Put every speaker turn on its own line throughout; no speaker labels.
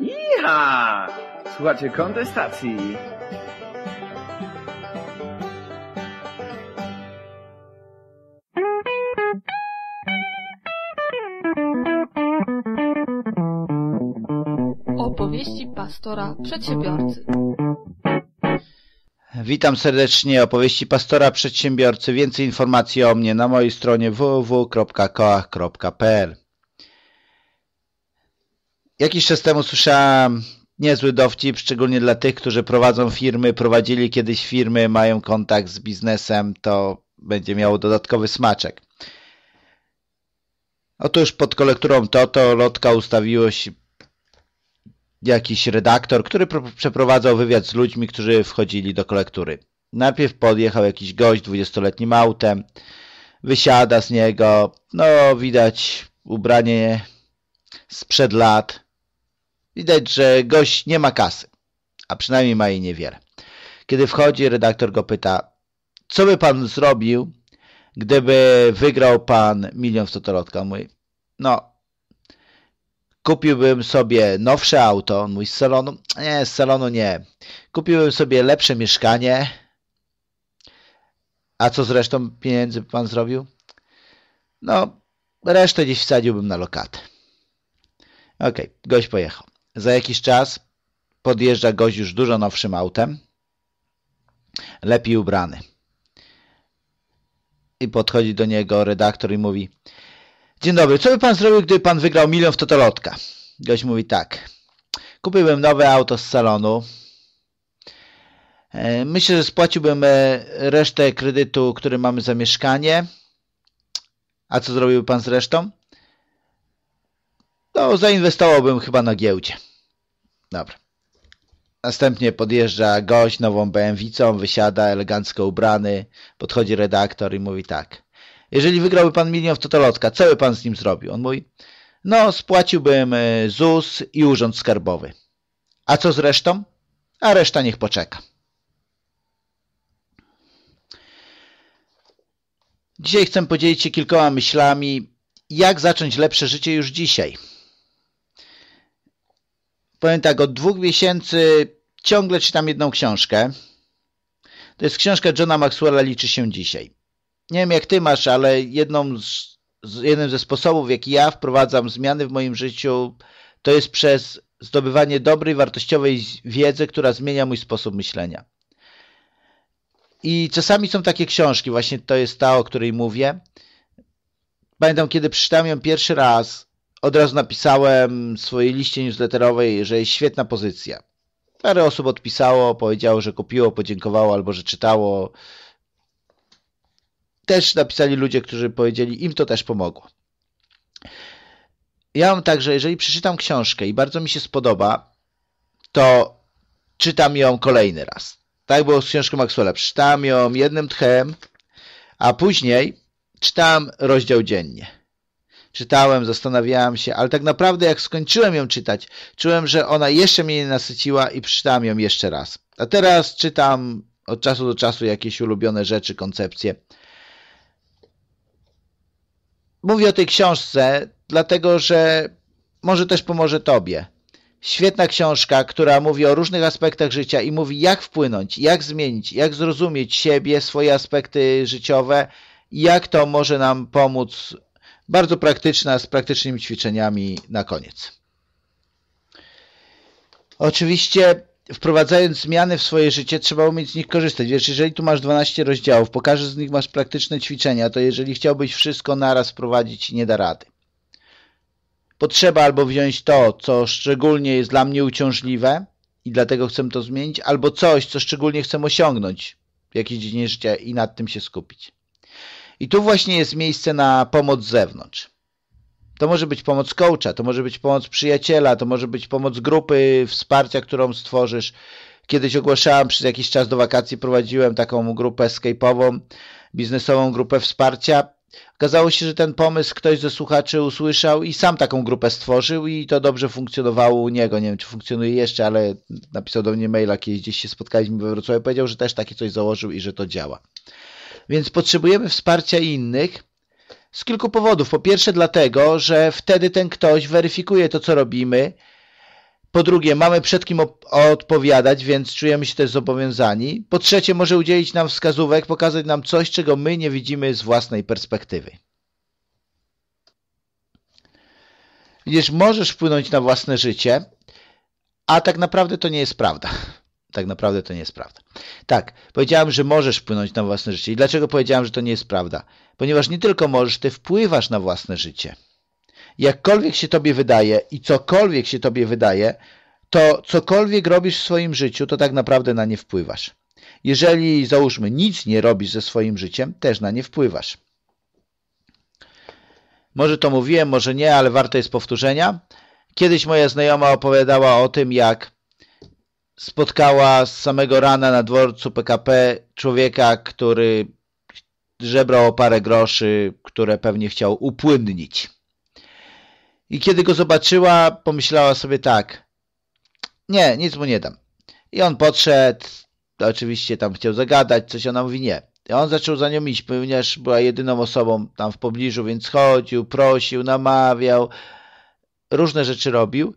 Iha! Słuchajcie kontestacji. Opowieści pastora przedsiębiorcy. Witam serdecznie opowieści pastora przedsiębiorcy. Więcej informacji o mnie na mojej stronie www.koach.pl Jakiś czas temu słyszałem niezły dowcip, szczególnie dla tych, którzy prowadzą firmy, prowadzili kiedyś firmy, mają kontakt z biznesem, to będzie miało dodatkowy smaczek. Otóż no pod kolekturą Toto lotka ustawiło się jakiś redaktor, który przeprowadzał wywiad z ludźmi, którzy wchodzili do kolektury. Najpierw podjechał jakiś gość 20-letnim autem, wysiada z niego, no widać ubranie sprzed lat, Widać, że gość nie ma kasy, a przynajmniej ma jej niewiele. Kiedy wchodzi, redaktor go pyta, co by pan zrobił, gdyby wygrał pan milion w totolotka? On mówi, no, kupiłbym sobie nowsze auto, on mówi, z salonu, nie, z salonu nie. Kupiłbym sobie lepsze mieszkanie. A co z resztą pieniędzy by pan zrobił? No, resztę gdzieś wsadziłbym na lokatę. Okej, okay, gość pojechał. Za jakiś czas podjeżdża gość już dużo nowszym autem, lepiej ubrany. I podchodzi do niego redaktor i mówi Dzień dobry, co by pan zrobił, gdyby pan wygrał milion w totolotka? Gość mówi tak. Kupiłbym nowe auto z salonu. E, myślę, że spłaciłbym e, resztę kredytu, który mamy za mieszkanie. A co zrobiłby pan z resztą? to no, zainwestowałbym chyba na giełdzie. Dobra. Następnie podjeżdża gość nową BMW, wysiada elegancko ubrany, podchodzi redaktor i mówi tak. Jeżeli wygrałby pan milion w Totolotka, co by pan z nim zrobił? On mówi, no spłaciłbym e, ZUS i Urząd Skarbowy. A co z resztą? A reszta niech poczeka. Dzisiaj chcę podzielić się kilkoma myślami, jak zacząć lepsze życie już dzisiaj powiem tak, od dwóch miesięcy ciągle czytam jedną książkę. To jest książka Johna Maxwella Liczy się dzisiaj. Nie wiem jak ty masz, ale jedną z, jednym ze sposobów, jaki ja wprowadzam zmiany w moim życiu, to jest przez zdobywanie dobrej, wartościowej wiedzy, która zmienia mój sposób myślenia. I czasami są takie książki, właśnie to jest ta, o której mówię. Pamiętam, kiedy przeczytałem ją pierwszy raz, od razu napisałem w swojej liście newsletterowej, że jest świetna pozycja. Parę osób odpisało, powiedziało, że kupiło, podziękowało albo że czytało. Też napisali ludzie, którzy powiedzieli, im to też pomogło. Ja mam także, jeżeli przeczytam książkę i bardzo mi się spodoba, to czytam ją kolejny raz. Tak było z książką Maxwella. Przeczytałem ją jednym tchem, a później czytam rozdział dziennie czytałem, zastanawiałem się, ale tak naprawdę jak skończyłem ją czytać, czułem, że ona jeszcze mnie nie nasyciła i przeczytałem ją jeszcze raz. A teraz czytam od czasu do czasu jakieś ulubione rzeczy, koncepcje. Mówię o tej książce, dlatego że może też pomoże Tobie. Świetna książka, która mówi o różnych aspektach życia i mówi, jak wpłynąć, jak zmienić, jak zrozumieć siebie, swoje aspekty życiowe, jak to może nam pomóc bardzo praktyczna, z praktycznymi ćwiczeniami na koniec. Oczywiście wprowadzając zmiany w swoje życie, trzeba umieć z nich korzystać. Wiesz, jeżeli tu masz 12 rozdziałów, po każdym z nich masz praktyczne ćwiczenia, to jeżeli chciałbyś wszystko naraz wprowadzić, nie da rady. Potrzeba albo wziąć to, co szczególnie jest dla mnie uciążliwe i dlatego chcę to zmienić, albo coś, co szczególnie chcę osiągnąć w jakiejś dziedzinie życia i nad tym się skupić. I tu właśnie jest miejsce na pomoc z zewnątrz. To może być pomoc coacha, to może być pomoc przyjaciela, to może być pomoc grupy wsparcia, którą stworzysz. Kiedyś ogłaszałem, przez jakiś czas do wakacji prowadziłem taką grupę escape'ową, biznesową grupę wsparcia. Okazało się, że ten pomysł ktoś ze słuchaczy usłyszał i sam taką grupę stworzył i to dobrze funkcjonowało u niego. Nie wiem, czy funkcjonuje jeszcze, ale napisał do mnie maila, kiedyś gdzieś się spotkaliśmy we Wrocławiu, powiedział, że też takie coś założył i że to działa. Więc potrzebujemy wsparcia innych z kilku powodów. Po pierwsze dlatego, że wtedy ten ktoś weryfikuje to, co robimy. Po drugie, mamy przed kim odpowiadać, więc czujemy się też zobowiązani. Po trzecie, może udzielić nam wskazówek, pokazać nam coś, czego my nie widzimy z własnej perspektywy. Widzisz, możesz wpłynąć na własne życie, a tak naprawdę to nie jest prawda tak naprawdę to nie jest prawda. Tak, powiedziałem, że możesz wpłynąć na własne życie. I dlaczego powiedziałem, że to nie jest prawda? Ponieważ nie tylko możesz, ty wpływasz na własne życie. Jakkolwiek się tobie wydaje i cokolwiek się tobie wydaje, to cokolwiek robisz w swoim życiu, to tak naprawdę na nie wpływasz. Jeżeli, załóżmy, nic nie robisz ze swoim życiem, też na nie wpływasz. Może to mówiłem, może nie, ale warto jest powtórzenia. Kiedyś moja znajoma opowiadała o tym, jak spotkała z samego rana na dworcu PKP człowieka, który żebrał o parę groszy, które pewnie chciał upłynnić. I kiedy go zobaczyła, pomyślała sobie tak, nie, nic mu nie dam. I on podszedł, oczywiście tam chciał zagadać, coś ona mówi nie. I on zaczął za nią iść, ponieważ była jedyną osobą tam w pobliżu, więc chodził, prosił, namawiał, różne rzeczy robił.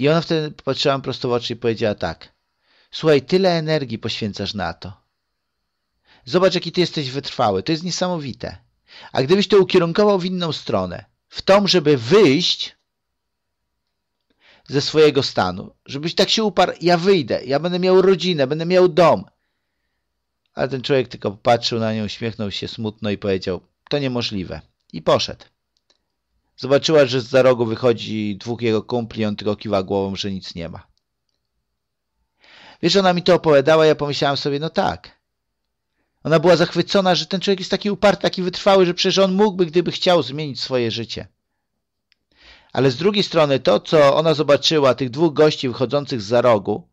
I ona wtedy patrzyła prosto w oczy i powiedziała tak. Słuchaj, tyle energii poświęcasz na to. Zobacz, jaki ty jesteś wytrwały. To jest niesamowite. A gdybyś to ukierunkował w inną stronę, w tą, żeby wyjść ze swojego stanu, żebyś tak się uparł, ja wyjdę, ja będę miał rodzinę, będę miał dom. Ale ten człowiek tylko popatrzył na nią, uśmiechnął się smutno i powiedział, to niemożliwe. I poszedł. Zobaczyła, że z za rogu wychodzi dwóch jego kumpli i on tylko kiwa głową, że nic nie ma. Wiesz, ona mi to opowiadała, ja pomyślałem sobie, no tak. Ona była zachwycona, że ten człowiek jest taki uparty, taki wytrwały, że przecież on mógłby, gdyby chciał, zmienić swoje życie. Ale z drugiej strony to, co ona zobaczyła, tych dwóch gości wychodzących z za rogu,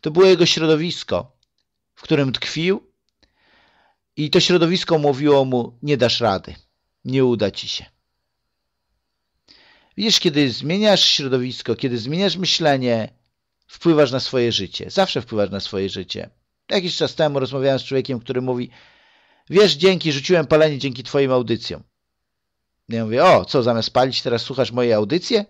to było jego środowisko, w którym tkwił i to środowisko mówiło mu, nie dasz rady, nie uda ci się. Widzisz, kiedy zmieniasz środowisko, kiedy zmieniasz myślenie, wpływasz na swoje życie. Zawsze wpływasz na swoje życie. Jakiś czas temu rozmawiałem z człowiekiem, który mówi: Wiesz, dzięki, rzuciłem palenie dzięki Twoim audycjom. Ja mówię, o, co, zamiast palić teraz słuchasz mojej audycje?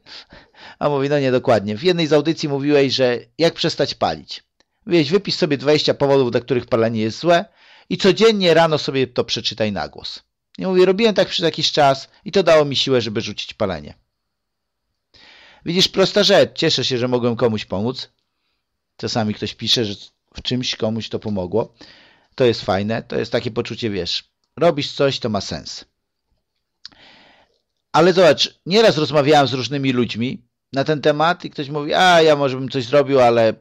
A mówi, no nie, dokładnie. W jednej z audycji mówiłeś, że jak przestać palić. Mówiłeś, wypisz sobie 20 powodów, dla których palenie jest złe i codziennie rano sobie to przeczytaj na głos. Ja mówię, robiłem tak przez jakiś czas i to dało mi siłę, żeby rzucić palenie. Widzisz, prosta rzecz. Cieszę się, że mogłem komuś pomóc. Czasami ktoś pisze, że w czymś komuś to pomogło. To jest fajne. To jest takie poczucie, wiesz, robisz coś, to ma sens. Ale zobacz, nieraz rozmawiałem z różnymi ludźmi na ten temat i ktoś mówi, a ja może bym coś zrobił, ale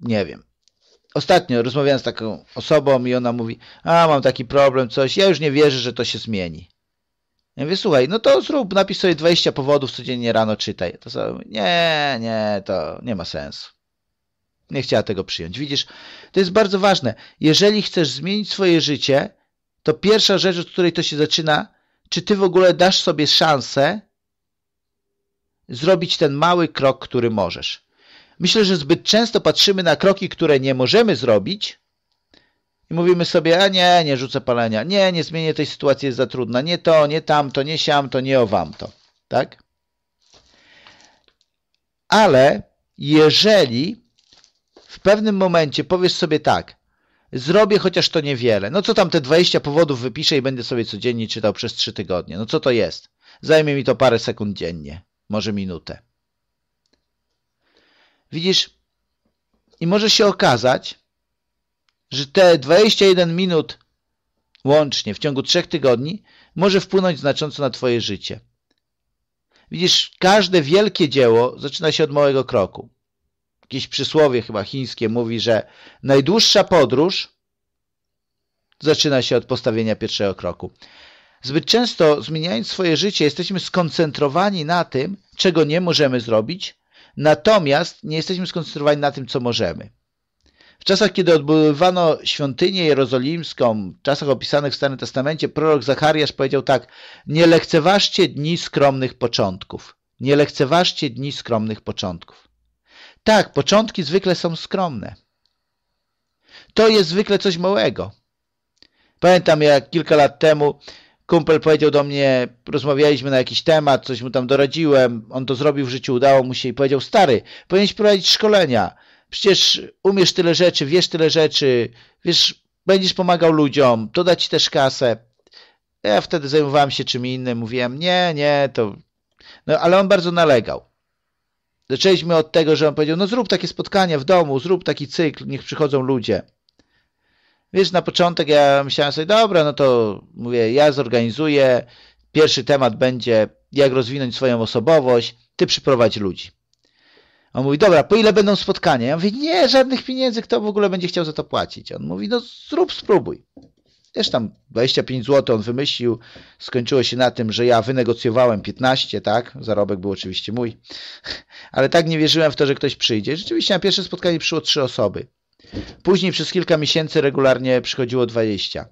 nie wiem. Ostatnio rozmawiałem z taką osobą i ona mówi, a mam taki problem, coś, ja już nie wierzę, że to się zmieni. Ja mówię, słuchaj, no to zrób, napisz sobie 20 powodów codziennie rano, czytaj. To sobie, nie, nie, to nie ma sensu. Nie chciała tego przyjąć. Widzisz, to jest bardzo ważne. Jeżeli chcesz zmienić swoje życie, to pierwsza rzecz, od której to się zaczyna, czy ty w ogóle dasz sobie szansę zrobić ten mały krok, który możesz. Myślę, że zbyt często patrzymy na kroki, które nie możemy zrobić, i mówimy sobie, a nie, nie rzucę palenia, nie, nie zmienię tej sytuacji, jest za trudna, nie to, nie tamto, nie siam, to nie to, tak? Ale jeżeli w pewnym momencie powiesz sobie tak, zrobię chociaż to niewiele, no co tam te 20 powodów wypiszę i będę sobie codziennie czytał przez 3 tygodnie, no co to jest? Zajmie mi to parę sekund dziennie, może minutę. Widzisz, i może się okazać, że te 21 minut łącznie w ciągu trzech tygodni może wpłynąć znacząco na Twoje życie. Widzisz, każde wielkie dzieło zaczyna się od małego kroku. Jakieś przysłowie chyba chińskie mówi, że najdłuższa podróż zaczyna się od postawienia pierwszego kroku. Zbyt często zmieniając swoje życie jesteśmy skoncentrowani na tym, czego nie możemy zrobić, natomiast nie jesteśmy skoncentrowani na tym, co możemy. W czasach, kiedy odbudowywano świątynię jerozolimską, w czasach opisanych w Starym Testamencie, prorok Zachariasz powiedział tak, nie lekceważcie dni skromnych początków. Nie lekceważcie dni skromnych początków. Tak, początki zwykle są skromne. To jest zwykle coś małego. Pamiętam, jak kilka lat temu kumpel powiedział do mnie, rozmawialiśmy na jakiś temat, coś mu tam doradziłem, on to zrobił w życiu, udało mu się i powiedział, stary, powinieneś prowadzić szkolenia przecież umiesz tyle rzeczy, wiesz tyle rzeczy, wiesz, będziesz pomagał ludziom, to da ci też kasę. Ja wtedy zajmowałem się czym innym, mówiłem, nie, nie, to... No, ale on bardzo nalegał. Zaczęliśmy od tego, że on powiedział, no zrób takie spotkanie w domu, zrób taki cykl, niech przychodzą ludzie. Wiesz, na początek ja myślałem sobie, dobra, no to mówię, ja zorganizuję, pierwszy temat będzie, jak rozwinąć swoją osobowość, ty przyprowadź ludzi. On mówi, dobra, po ile będą spotkania? Ja mówię, nie, żadnych pieniędzy, kto w ogóle będzie chciał za to płacić? On mówi, no zrób, spróbuj. Też tam 25 zł on wymyślił, skończyło się na tym, że ja wynegocjowałem 15, tak? Zarobek był oczywiście mój, ale tak nie wierzyłem w to, że ktoś przyjdzie. Rzeczywiście na pierwsze spotkanie przyszło 3 osoby. Później przez kilka miesięcy regularnie przychodziło 20.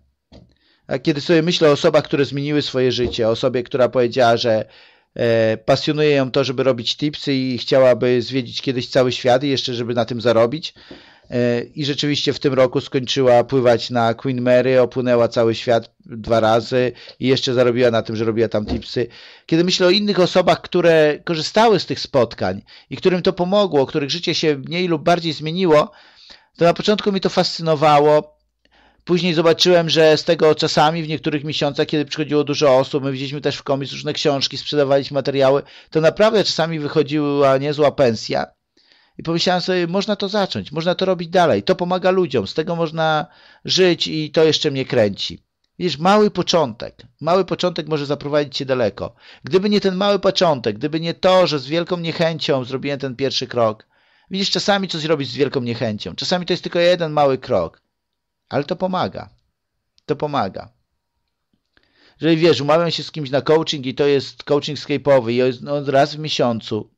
A kiedy sobie myślę o osobach, które zmieniły swoje życie, o osobie, która powiedziała, że E, pasjonuje ją to, żeby robić tipsy i chciałaby zwiedzić kiedyś cały świat i jeszcze, żeby na tym zarobić. E, I rzeczywiście w tym roku skończyła pływać na Queen Mary, opłynęła cały świat dwa razy i jeszcze zarobiła na tym, że robiła tam tipsy. Kiedy myślę o innych osobach, które korzystały z tych spotkań i którym to pomogło, których życie się mniej lub bardziej zmieniło, to na początku mi to fascynowało, Później zobaczyłem, że z tego czasami w niektórych miesiącach, kiedy przychodziło dużo osób, my widzieliśmy też w komis różne książki, sprzedawaliśmy materiały, to naprawdę czasami wychodziła niezła pensja. I pomyślałem sobie, można to zacząć, można to robić dalej. To pomaga ludziom, z tego można żyć i to jeszcze mnie kręci. Widzisz, mały początek, mały początek może zaprowadzić cię daleko. Gdyby nie ten mały początek, gdyby nie to, że z wielką niechęcią zrobiłem ten pierwszy krok. Widzisz, czasami coś robić z wielką niechęcią, czasami to jest tylko jeden mały krok. Ale to pomaga. To pomaga. Jeżeli wiesz, umawiam się z kimś na coaching i to jest coaching skype'owy i on no, raz w miesiącu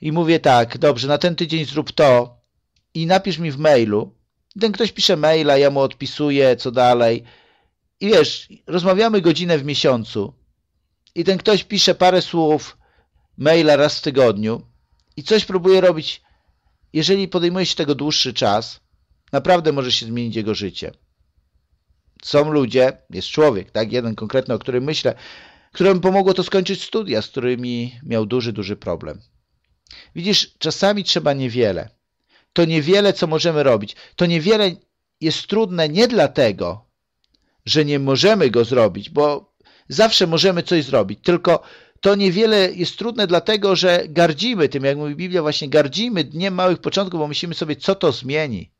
i mówię tak, dobrze, na ten tydzień zrób to i napisz mi w mailu. Ten ktoś pisze maila, ja mu odpisuję, co dalej. I wiesz, rozmawiamy godzinę w miesiącu i ten ktoś pisze parę słów maila raz w tygodniu i coś próbuje robić. Jeżeli podejmuje się tego dłuższy czas, naprawdę może się zmienić jego życie. Są ludzie, jest człowiek, tak, jeden konkretny, o którym myślę, któremu pomogło to skończyć studia, z którymi miał duży, duży problem. Widzisz, czasami trzeba niewiele. To niewiele, co możemy robić. To niewiele jest trudne nie dlatego, że nie możemy go zrobić, bo zawsze możemy coś zrobić, tylko to niewiele jest trudne dlatego, że gardzimy tym, jak mówi Biblia, właśnie gardzimy dniem małych początków, bo myślimy sobie, co to zmieni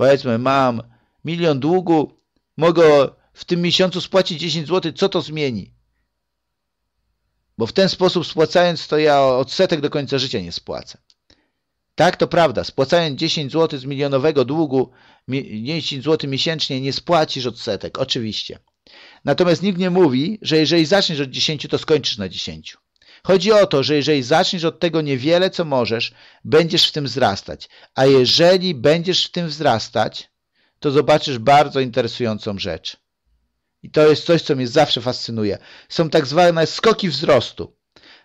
powiedzmy mam milion długu, mogę w tym miesiącu spłacić 10 zł, co to zmieni? Bo w ten sposób spłacając to ja odsetek do końca życia nie spłacę. Tak, to prawda. Spłacając 10 zł z milionowego długu, 10 zł miesięcznie nie spłacisz odsetek, oczywiście. Natomiast nikt nie mówi, że jeżeli zaczniesz od 10, to skończysz na 10. Chodzi o to, że jeżeli zaczniesz od tego niewiele, co możesz, będziesz w tym wzrastać. A jeżeli będziesz w tym wzrastać, to zobaczysz bardzo interesującą rzecz. I to jest coś, co mnie zawsze fascynuje. Są tak zwane skoki wzrostu.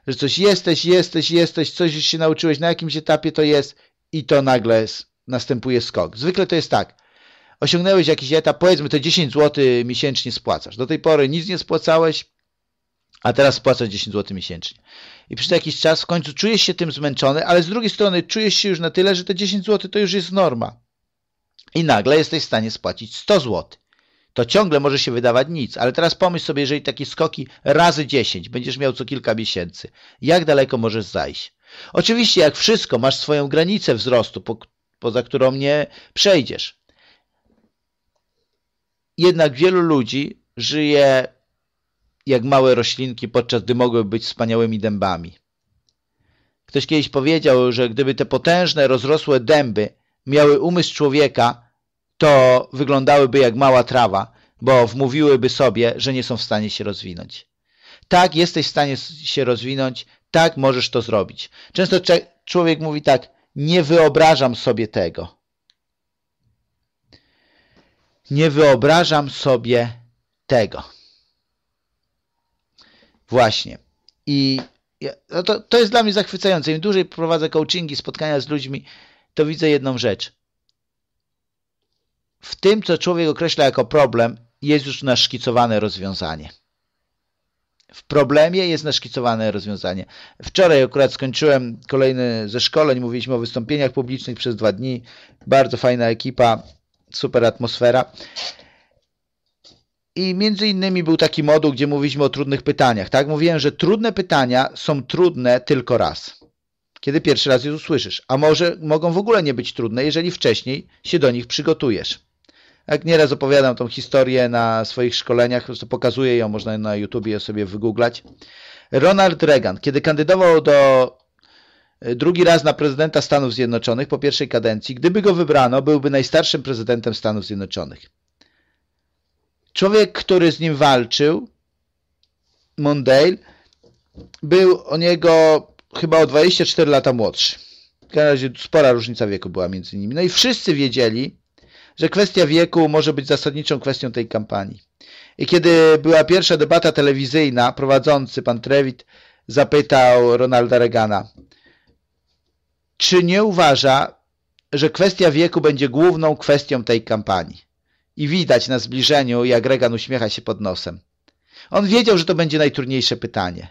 Że coś jesteś, jesteś, jesteś, coś już się nauczyłeś, na jakimś etapie to jest i to nagle następuje skok. Zwykle to jest tak. Osiągnąłeś jakiś etap, powiedzmy te 10 zł miesięcznie spłacasz. Do tej pory nic nie spłacałeś, a teraz spłacę 10 zł miesięcznie. I przez jakiś czas w końcu czujesz się tym zmęczony, ale z drugiej strony czujesz się już na tyle, że te 10 zł to już jest norma. I nagle jesteś w stanie spłacić 100 zł. To ciągle może się wydawać nic, ale teraz pomyśl sobie, jeżeli takie skoki razy 10 będziesz miał co kilka miesięcy, jak daleko możesz zajść. Oczywiście, jak wszystko, masz swoją granicę wzrostu, po, poza którą nie przejdziesz. Jednak wielu ludzi żyje jak małe roślinki, podczas gdy mogły być wspaniałymi dębami. Ktoś kiedyś powiedział, że gdyby te potężne, rozrosłe dęby miały umysł człowieka, to wyglądałyby jak mała trawa, bo wmówiłyby sobie, że nie są w stanie się rozwinąć. Tak, jesteś w stanie się rozwinąć, tak, możesz to zrobić. Często człowiek mówi tak, nie wyobrażam sobie tego. Nie wyobrażam sobie tego. Właśnie. I no to, to jest dla mnie zachwycające. Im dłużej prowadzę coachingi, spotkania z ludźmi, to widzę jedną rzecz. W tym, co człowiek określa jako problem, jest już naszkicowane rozwiązanie. W problemie jest naszkicowane rozwiązanie. Wczoraj akurat skończyłem kolejny ze szkoleń, mówiliśmy o wystąpieniach publicznych przez dwa dni. Bardzo fajna ekipa, super atmosfera. I między innymi był taki moduł, gdzie mówiliśmy o trudnych pytaniach. Tak, mówiłem, że trudne pytania są trudne tylko raz, kiedy pierwszy raz je usłyszysz, a może mogą w ogóle nie być trudne, jeżeli wcześniej się do nich przygotujesz. Jak nieraz opowiadam tą historię na swoich szkoleniach, to pokazuję ją, można na YouTubie sobie wygooglać. Ronald Reagan, kiedy kandydował do e, drugi raz na prezydenta Stanów Zjednoczonych po pierwszej kadencji, gdyby go wybrano, byłby najstarszym prezydentem Stanów Zjednoczonych. Człowiek, który z nim walczył, Mondale, był o niego chyba o 24 lata młodszy. W każdym razie spora różnica wieku była między nimi. No i wszyscy wiedzieli, że kwestia wieku może być zasadniczą kwestią tej kampanii. I kiedy była pierwsza debata telewizyjna, prowadzący pan Trewitt zapytał Ronalda Reagana, czy nie uważa, że kwestia wieku będzie główną kwestią tej kampanii? i widać na zbliżeniu, jak Regan uśmiecha się pod nosem. On wiedział, że to będzie najtrudniejsze pytanie.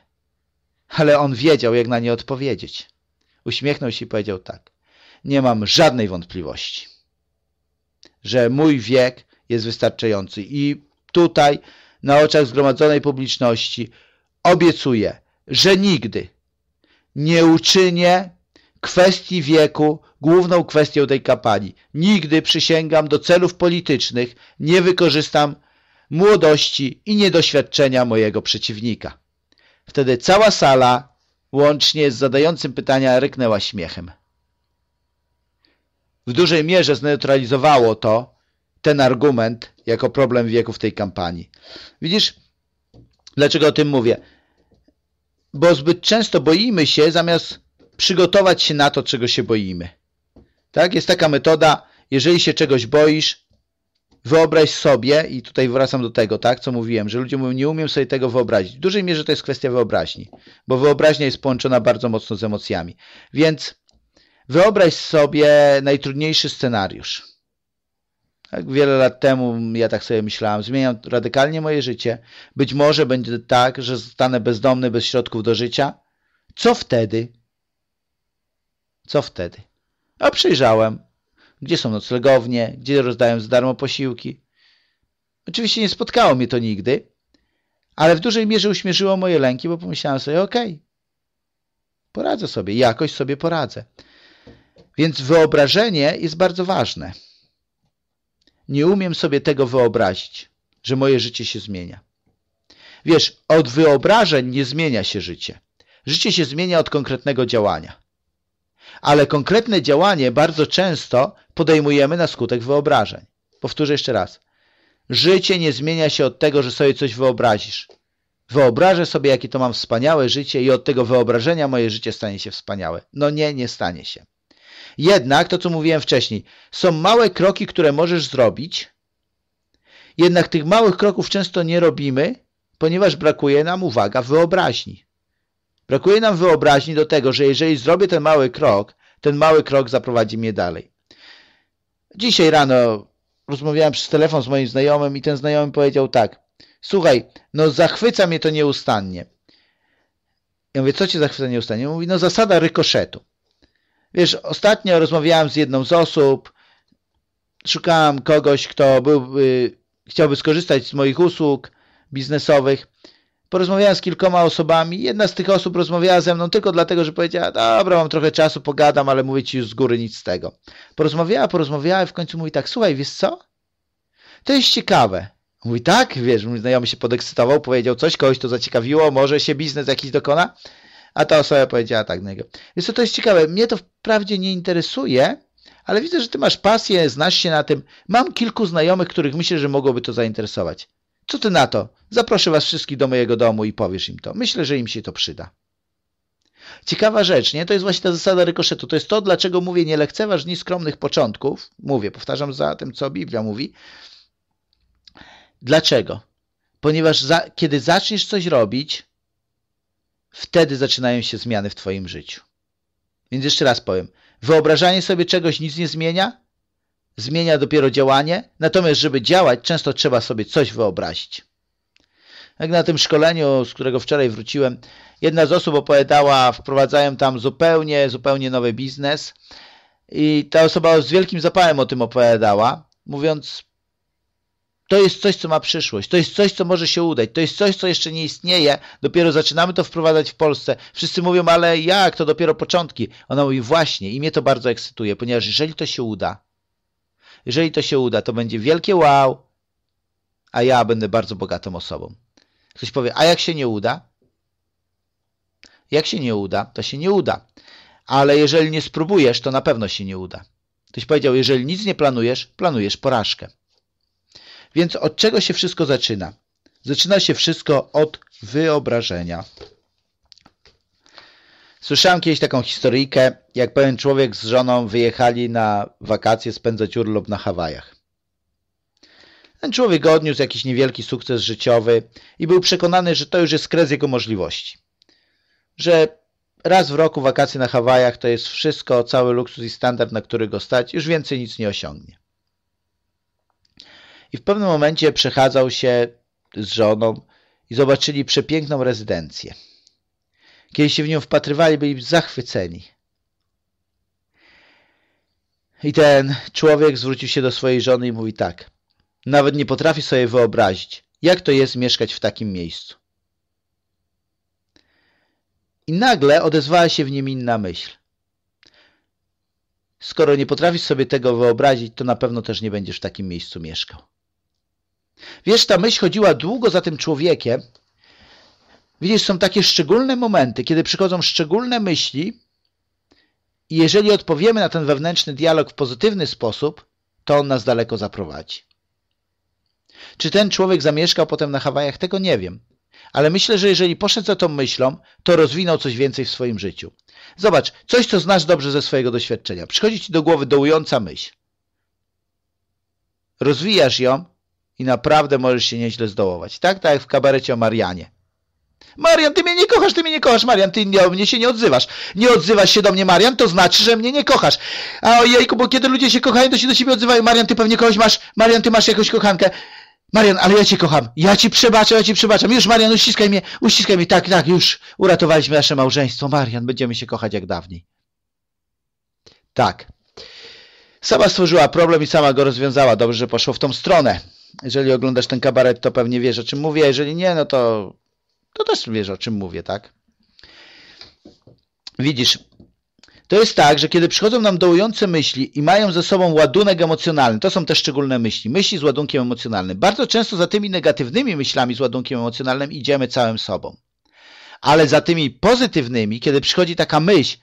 Ale on wiedział, jak na nie odpowiedzieć. Uśmiechnął się i powiedział tak. Nie mam żadnej wątpliwości, że mój wiek jest wystarczający. I tutaj, na oczach zgromadzonej publiczności, obiecuję, że nigdy nie uczynię kwestii wieku główną kwestią tej kampanii. Nigdy, przysięgam, do celów politycznych nie wykorzystam młodości i niedoświadczenia mojego przeciwnika. Wtedy cała sala, łącznie z zadającym pytania, ryknęła śmiechem. W dużej mierze zneutralizowało to ten argument jako problem wieku w tej kampanii. Widzisz, dlaczego o tym mówię? Bo zbyt często boimy się, zamiast przygotować się na to, czego się boimy. Tak? Jest taka metoda, jeżeli się czegoś boisz, wyobraź sobie, i tutaj wracam do tego, tak, co mówiłem, że ludzie mówią, nie umiem sobie tego wyobrazić. W dużej mierze to jest kwestia wyobraźni, bo wyobraźnia jest połączona bardzo mocno z emocjami. Więc wyobraź sobie najtrudniejszy scenariusz. Tak, wiele lat temu ja tak sobie myślałem, zmieniam radykalnie moje życie. Być może będzie tak, że zostanę bezdomny, bez środków do życia. Co wtedy? Co wtedy? A przyjrzałem, gdzie są noclegownie, gdzie rozdają za darmo posiłki. Oczywiście nie spotkało mnie to nigdy, ale w dużej mierze uśmierzyło moje lęki, bo pomyślałem sobie, okej, okay, poradzę sobie, jakoś sobie poradzę. Więc wyobrażenie jest bardzo ważne. Nie umiem sobie tego wyobrazić, że moje życie się zmienia. Wiesz, od wyobrażeń nie zmienia się życie. Życie się zmienia od konkretnego działania ale konkretne działanie bardzo często podejmujemy na skutek wyobrażeń. Powtórzę jeszcze raz. Życie nie zmienia się od tego, że sobie coś wyobrazisz. Wyobrażę sobie, jakie to mam wspaniałe życie i od tego wyobrażenia moje życie stanie się wspaniałe. No nie, nie stanie się. Jednak, to co mówiłem wcześniej, są małe kroki, które możesz zrobić, jednak tych małych kroków często nie robimy, ponieważ brakuje nam, uwaga, wyobraźni. Brakuje nam wyobraźni do tego, że jeżeli zrobię ten mały krok, ten mały krok zaprowadzi mnie dalej. Dzisiaj rano rozmawiałem przez telefon z moim znajomym i ten znajomy powiedział tak. Słuchaj, no zachwyca mnie to nieustannie. Ja mówię, co cię zachwyca nieustannie? Mówi, no zasada rykoszetu. Wiesz, ostatnio rozmawiałem z jedną z osób, szukałem kogoś, kto byłby, chciałby skorzystać z moich usług biznesowych Porozmawiałem z kilkoma osobami. Jedna z tych osób rozmawiała ze mną tylko dlatego, że powiedziała, dobra, mam trochę czasu, pogadam, ale mówię ci już z góry nic z tego. Porozmawiała, porozmawiała i w końcu mówi tak, słuchaj, wiesz co? To jest ciekawe. Mówi tak, wiesz, mój znajomy się podekscytował, powiedział coś, kogoś to zaciekawiło, może się biznes jakiś dokona. A ta osoba powiedziała tak do niego. Wiesz co? to jest ciekawe, mnie to wprawdzie nie interesuje, ale widzę, że ty masz pasję, znasz się na tym. Mam kilku znajomych, których myślę, że mogłoby to zainteresować. Co ty na to? Zaproszę was wszystkich do mojego domu i powiesz im to. Myślę, że im się to przyda. Ciekawa rzecz, nie? To jest właśnie ta zasada rykoszetu. To jest to, dlaczego mówię, nie lekceważ dni skromnych początków. Mówię, powtarzam za tym, co Biblia mówi. Dlaczego? Ponieważ za, kiedy zaczniesz coś robić, wtedy zaczynają się zmiany w Twoim życiu. Więc jeszcze raz powiem. Wyobrażanie sobie czegoś nic nie zmienia, zmienia dopiero działanie, natomiast żeby działać, często trzeba sobie coś wyobrazić. Jak na tym szkoleniu, z którego wczoraj wróciłem, jedna z osób opowiadała, wprowadzają tam zupełnie, zupełnie nowy biznes i ta osoba z wielkim zapałem o tym opowiadała, mówiąc, to jest coś, co ma przyszłość, to jest coś, co może się udać, to jest coś, co jeszcze nie istnieje, dopiero zaczynamy to wprowadzać w Polsce. Wszyscy mówią, ale jak, to dopiero początki. Ona mówi, właśnie, i mnie to bardzo ekscytuje, ponieważ jeżeli to się uda, jeżeli to się uda, to będzie wielkie wow, a ja będę bardzo bogatą osobą. Ktoś powie, a jak się nie uda? Jak się nie uda, to się nie uda. Ale jeżeli nie spróbujesz, to na pewno się nie uda. Ktoś powiedział, jeżeli nic nie planujesz, planujesz porażkę. Więc od czego się wszystko zaczyna? Zaczyna się wszystko od wyobrażenia. Słyszałem kiedyś taką historyjkę, jak pewien człowiek z żoną wyjechali na wakacje spędzać urlop na Hawajach. Ten człowiek odniósł jakiś niewielki sukces życiowy i był przekonany, że to już jest kres jego możliwości. Że raz w roku wakacje na Hawajach to jest wszystko, cały luksus i standard, na który go stać, już więcej nic nie osiągnie. I w pewnym momencie przechadzał się z żoną i zobaczyli przepiękną rezydencję – kiedy się w nią wpatrywali, byli zachwyceni. I ten człowiek zwrócił się do swojej żony i mówi tak. Nawet nie potrafi sobie wyobrazić, jak to jest mieszkać w takim miejscu. I nagle odezwała się w nim inna myśl. Skoro nie potrafisz sobie tego wyobrazić, to na pewno też nie będziesz w takim miejscu mieszkał. Wiesz, ta myśl chodziła długo za tym człowiekiem, Widzisz, są takie szczególne momenty, kiedy przychodzą szczególne myśli, i jeżeli odpowiemy na ten wewnętrzny dialog w pozytywny sposób, to on nas daleko zaprowadzi. Czy ten człowiek zamieszkał potem na Hawajach, tego nie wiem. Ale myślę, że jeżeli poszedł za tą myślą, to rozwinął coś więcej w swoim życiu. Zobacz, coś, co znasz dobrze ze swojego doświadczenia. Przychodzi ci do głowy dołująca myśl. Rozwijasz ją i naprawdę możesz się nieźle zdołować. Tak, tak jak w kabarecie o Marianie. Marian, ty mnie nie kochasz, ty mnie nie kochasz, Marian, ty nie, o mnie się nie odzywasz. Nie odzywasz się do mnie, Marian, to znaczy, że mnie nie kochasz. A ojejku, bo kiedy ludzie się kochają, to się do siebie odzywają. Marian, ty pewnie kogoś masz, Marian, ty masz jakąś kochankę. Marian, ale ja cię kocham, ja ci przebaczam, ja ci przebaczam. Już, Marian, uściskaj mnie, uściskaj mnie, tak, tak, już uratowaliśmy nasze małżeństwo. Marian, będziemy się kochać jak dawniej. Tak. Sama stworzyła problem i sama go rozwiązała. Dobrze, że poszło w tą stronę. Jeżeli oglądasz ten kabaret, to pewnie wiesz, o czym mówię. Jeżeli nie, no to to też wiesz, o czym mówię, tak? Widzisz, to jest tak, że kiedy przychodzą nam dołujące myśli i mają ze sobą ładunek emocjonalny, to są te szczególne myśli, myśli z ładunkiem emocjonalnym. Bardzo często za tymi negatywnymi myślami z ładunkiem emocjonalnym idziemy całym sobą. Ale za tymi pozytywnymi, kiedy przychodzi taka myśl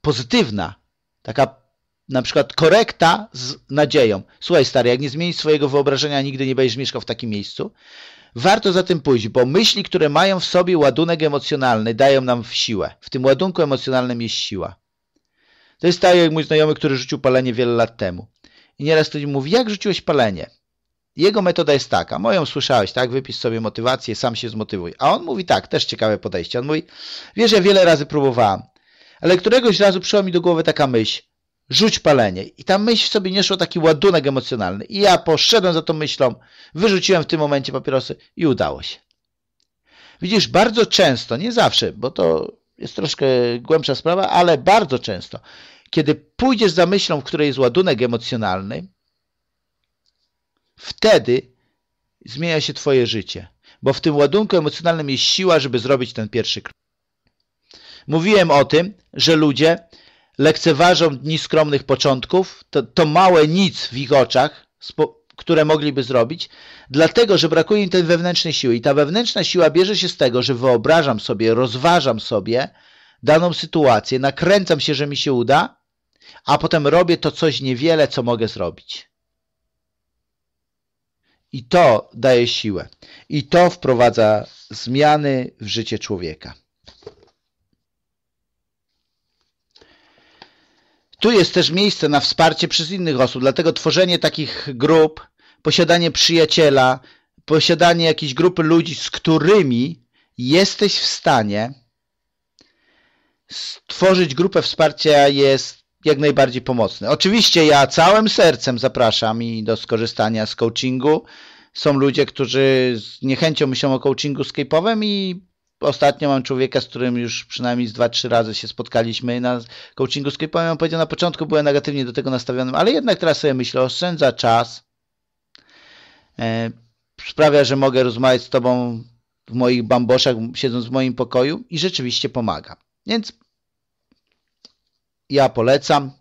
pozytywna, taka na przykład korekta z nadzieją. Słuchaj stary, jak nie zmienisz swojego wyobrażenia, nigdy nie będziesz mieszkał w takim miejscu. Warto za tym pójść, bo myśli, które mają w sobie ładunek emocjonalny, dają nam siłę. W tym ładunku emocjonalnym jest siła. To jest tak jak mój znajomy, który rzucił palenie wiele lat temu. I nieraz ktoś mówi, jak rzuciłeś palenie? Jego metoda jest taka, moją słyszałeś, tak? Wypisz sobie motywację, sam się zmotywuj. A on mówi tak, też ciekawe podejście. On mówi, wiesz, ja wiele razy próbowałem, ale któregoś razu przyszła mi do głowy taka myśl, rzuć palenie. I ta myśl sobie nie taki ładunek emocjonalny. I ja poszedłem za tą myślą, wyrzuciłem w tym momencie papierosy i udało się. Widzisz, bardzo często, nie zawsze, bo to jest troszkę głębsza sprawa, ale bardzo często, kiedy pójdziesz za myślą, w której jest ładunek emocjonalny, wtedy zmienia się Twoje życie. Bo w tym ładunku emocjonalnym jest siła, żeby zrobić ten pierwszy krok. Mówiłem o tym, że ludzie lekceważą dni skromnych początków, to, to małe nic w ich oczach, które mogliby zrobić, dlatego, że brakuje im tej wewnętrznej siły. I ta wewnętrzna siła bierze się z tego, że wyobrażam sobie, rozważam sobie daną sytuację, nakręcam się, że mi się uda, a potem robię to coś niewiele, co mogę zrobić. I to daje siłę. I to wprowadza zmiany w życie człowieka. tu jest też miejsce na wsparcie przez innych osób, dlatego tworzenie takich grup, posiadanie przyjaciela, posiadanie jakiejś grupy ludzi, z którymi jesteś w stanie stworzyć grupę wsparcia jest jak najbardziej pomocne. Oczywiście ja całym sercem zapraszam i do skorzystania z coachingu. Są ludzie, którzy z niechęcią myślą o coachingu escape'owym i ostatnio mam człowieka, z którym już przynajmniej z 2-3 razy się spotkaliśmy na coachingu Skype'owym. On powiedział, na początku byłem negatywnie do tego nastawiony, ale jednak teraz sobie myślę, oszczędza czas, e, sprawia, że mogę rozmawiać z Tobą w moich bamboszach, siedząc w moim pokoju i rzeczywiście pomaga. Więc ja polecam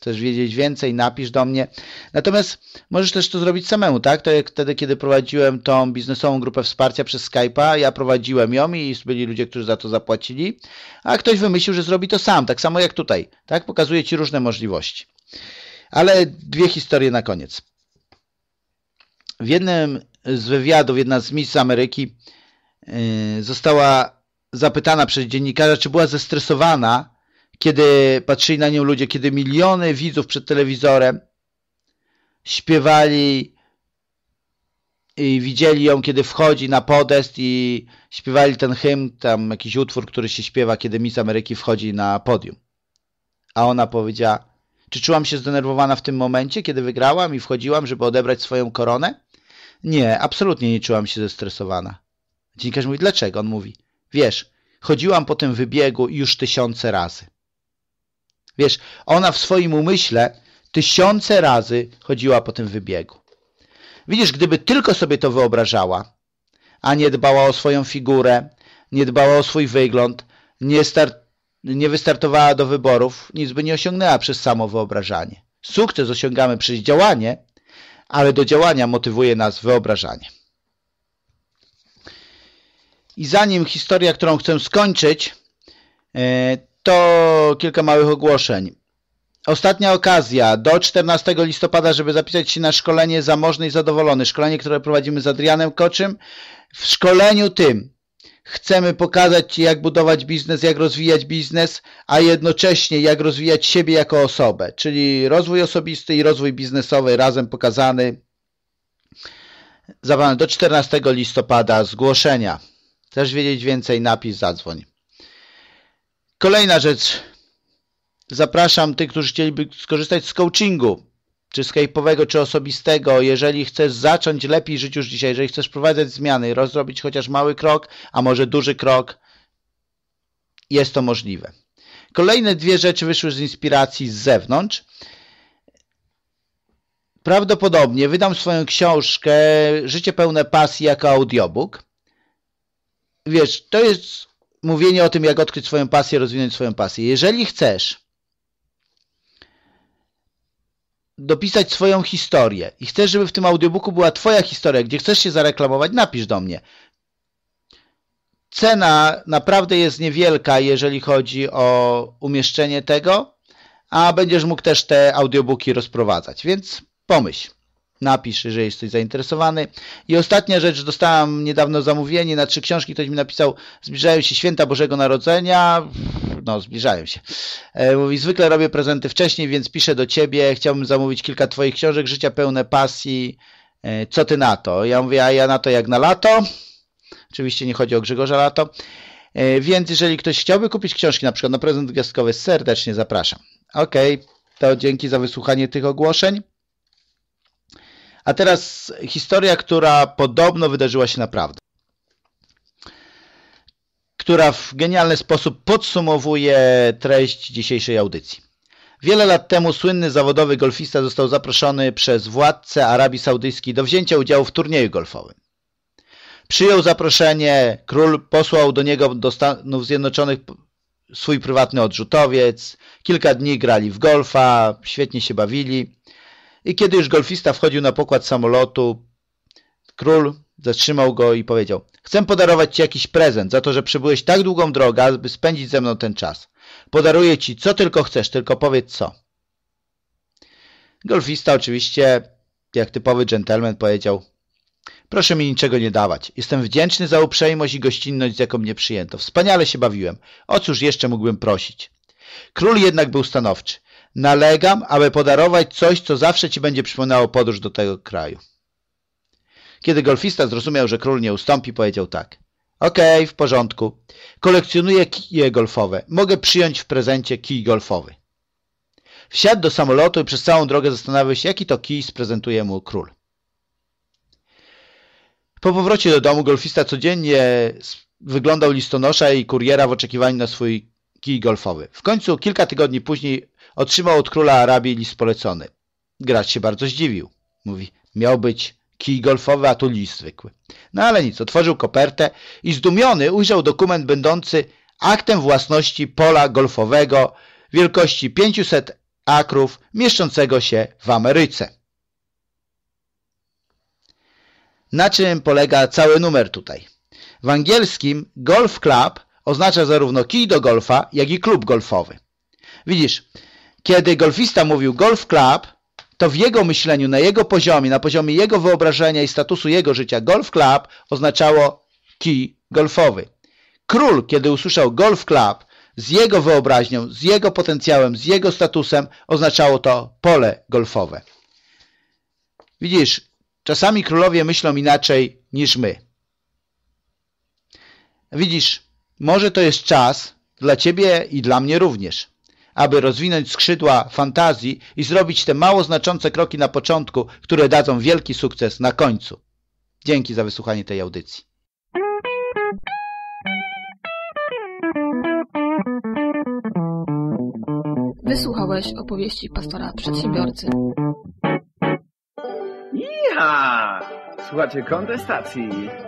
chcesz wiedzieć więcej, napisz do mnie. Natomiast możesz też to zrobić samemu, tak? To jak wtedy, kiedy prowadziłem tą biznesową grupę wsparcia przez Skype'a, ja prowadziłem ją i byli ludzie, którzy za to zapłacili, a ktoś wymyślił, że zrobi to sam, tak samo jak tutaj, tak? Pokazuje Ci różne możliwości. Ale dwie historie na koniec. W jednym z wywiadów, jedna z Miss Ameryki yy, została zapytana przez dziennikarza, czy była zestresowana kiedy patrzyli na nią ludzie, kiedy miliony widzów przed telewizorem śpiewali i widzieli ją, kiedy wchodzi na podest i śpiewali ten hymn, tam jakiś utwór, który się śpiewa, kiedy Miss Ameryki wchodzi na podium. A ona powiedziała, czy czułam się zdenerwowana w tym momencie, kiedy wygrałam i wchodziłam, żeby odebrać swoją koronę? Nie, absolutnie nie czułam się zestresowana. Dziennikarz mówi, dlaczego? On mówi, wiesz, chodziłam po tym wybiegu już tysiące razy. Wiesz, ona w swoim umyśle tysiące razy chodziła po tym wybiegu. Widzisz, gdyby tylko sobie to wyobrażała, a nie dbała o swoją figurę, nie dbała o swój wygląd, nie, nie wystartowała do wyborów, nic by nie osiągnęła przez samo wyobrażanie. Sukces osiągamy przez działanie, ale do działania motywuje nas wyobrażanie. I zanim historia, którą chcę skończyć, e, to kilka małych ogłoszeń. Ostatnia okazja do 14 listopada, żeby zapisać się na szkolenie Zamożny i Zadowolony. Szkolenie, które prowadzimy z Adrianem Koczym. W szkoleniu tym chcemy pokazać Ci, jak budować biznes, jak rozwijać biznes, a jednocześnie jak rozwijać siebie jako osobę. Czyli rozwój osobisty i rozwój biznesowy razem pokazany. Zawane do 14 listopada zgłoszenia. Chcesz wiedzieć więcej? Napisz, zadzwoń. Kolejna rzecz. Zapraszam tych, którzy chcieliby skorzystać z coachingu, czy skajpowego, czy osobistego. Jeżeli chcesz zacząć lepiej żyć już dzisiaj, jeżeli chcesz wprowadzać zmiany, rozrobić chociaż mały krok, a może duży krok, jest to możliwe. Kolejne dwie rzeczy wyszły z inspiracji z zewnątrz. Prawdopodobnie wydam swoją książkę Życie pełne pasji jako audiobook. Wiesz, to jest mówienie o tym, jak odkryć swoją pasję, rozwinąć swoją pasję. Jeżeli chcesz dopisać swoją historię i chcesz, żeby w tym audiobooku była Twoja historia, gdzie chcesz się zareklamować, napisz do mnie. Cena naprawdę jest niewielka, jeżeli chodzi o umieszczenie tego, a będziesz mógł też te audiobooki rozprowadzać, więc pomyśl. Napisz, jeżeli jesteś zainteresowany. I ostatnia rzecz, dostałem niedawno zamówienie na trzy książki, ktoś mi napisał, zbliżają się święta Bożego Narodzenia, no zbliżają się. E, mówi, zwykle robię prezenty wcześniej, więc piszę do Ciebie, chciałbym zamówić kilka Twoich książek, życia pełne pasji, e, co Ty na to? Ja mówię, a ja na to jak na lato, oczywiście nie chodzi o Grzegorza Lato, e, więc jeżeli ktoś chciałby kupić książki na przykład na prezent gwiazdkowy, serdecznie zapraszam. Okej, okay, to dzięki za wysłuchanie tych ogłoszeń. A teraz historia, która podobno wydarzyła się naprawdę. Która w genialny sposób podsumowuje treść dzisiejszej audycji. Wiele lat temu słynny zawodowy golfista został zaproszony przez władcę Arabii Saudyjskiej do wzięcia udziału w turnieju golfowym. Przyjął zaproszenie, król posłał do niego do Stanów Zjednoczonych swój prywatny odrzutowiec, kilka dni grali w golfa, świetnie się bawili. I kiedy już golfista wchodził na pokład samolotu, król zatrzymał go i powiedział: Chcę podarować ci jakiś prezent za to, że przybyłeś tak długą drogę, by spędzić ze mną ten czas. Podaruję ci co tylko chcesz, tylko powiedz co. Golfista oczywiście, jak typowy dżentelmen, powiedział: Proszę mi niczego nie dawać. Jestem wdzięczny za uprzejmość i gościnność, z jaką mnie przyjęto. Wspaniale się bawiłem. O cóż jeszcze mógłbym prosić? Król jednak był stanowczy nalegam, aby podarować coś, co zawsze ci będzie przypominało podróż do tego kraju. Kiedy golfista zrozumiał, że król nie ustąpi, powiedział tak. Okej, okay, w porządku. Kolekcjonuję kije golfowe. Mogę przyjąć w prezencie kij golfowy. Wsiadł do samolotu i przez całą drogę zastanawiał się, jaki to kij sprezentuje mu król. Po powrocie do domu golfista codziennie wyglądał listonosza i kuriera w oczekiwaniu na swój kij golfowy. W końcu kilka tygodni później Otrzymał od króla Arabii list polecony. Gracz się bardzo zdziwił. Mówi, miał być kij golfowy, a tu list zwykły. No ale nic, otworzył kopertę i zdumiony ujrzał dokument będący aktem własności pola golfowego wielkości 500 akrów mieszczącego się w Ameryce. Na czym polega cały numer tutaj? W angielskim golf club oznacza zarówno kij do golfa, jak i klub golfowy. Widzisz, kiedy golfista mówił golf club, to w jego myśleniu, na jego poziomie, na poziomie jego wyobrażenia i statusu jego życia golf club oznaczało kij golfowy. Król, kiedy usłyszał golf club, z jego wyobraźnią, z jego potencjałem, z jego statusem oznaczało to pole golfowe. Widzisz, czasami królowie myślą inaczej niż my. Widzisz, może to jest czas dla ciebie i dla mnie również aby rozwinąć skrzydła fantazji i zrobić te mało znaczące kroki na początku, które dadzą wielki sukces na końcu. Dzięki za wysłuchanie tej audycji. Wysłuchałeś opowieści pastora przedsiębiorcy. Iha! Słuchajcie kontestacji.